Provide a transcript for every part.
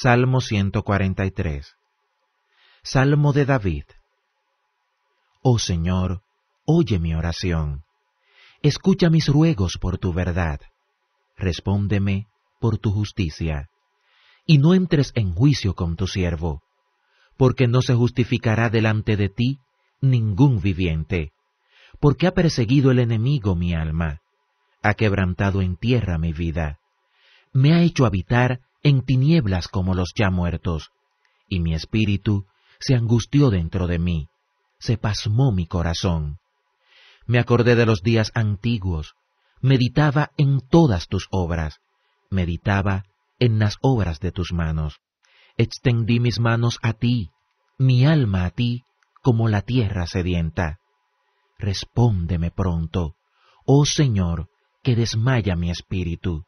Salmo 143. Salmo de David. Oh Señor, oye mi oración. Escucha mis ruegos por tu verdad. Respóndeme por tu justicia. Y no entres en juicio con tu siervo, porque no se justificará delante de ti ningún viviente, porque ha perseguido el enemigo mi alma, ha quebrantado en tierra mi vida, me ha hecho habitar en tinieblas como los ya muertos, y mi espíritu se angustió dentro de mí, se pasmó mi corazón. Me acordé de los días antiguos, meditaba en todas tus obras, meditaba en las obras de tus manos. Extendí mis manos a ti, mi alma a ti, como la tierra sedienta. Respóndeme pronto, oh Señor, que desmaya mi espíritu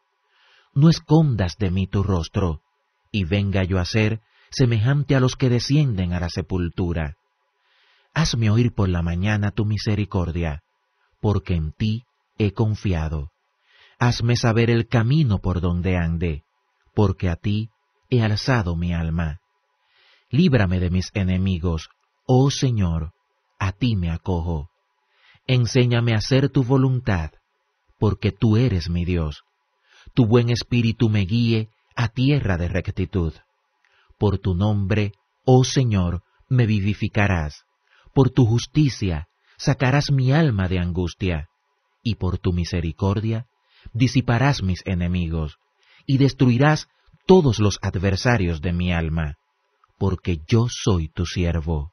no escondas de mí tu rostro, y venga yo a ser semejante a los que descienden a la sepultura. Hazme oír por la mañana tu misericordia, porque en ti he confiado. Hazme saber el camino por donde ande, porque a ti he alzado mi alma. Líbrame de mis enemigos, oh Señor, a ti me acojo. Enséñame a hacer tu voluntad, porque tú eres mi Dios tu buen espíritu me guíe a tierra de rectitud. Por tu nombre, oh Señor, me vivificarás, por tu justicia sacarás mi alma de angustia, y por tu misericordia disiparás mis enemigos, y destruirás todos los adversarios de mi alma, porque yo soy tu siervo.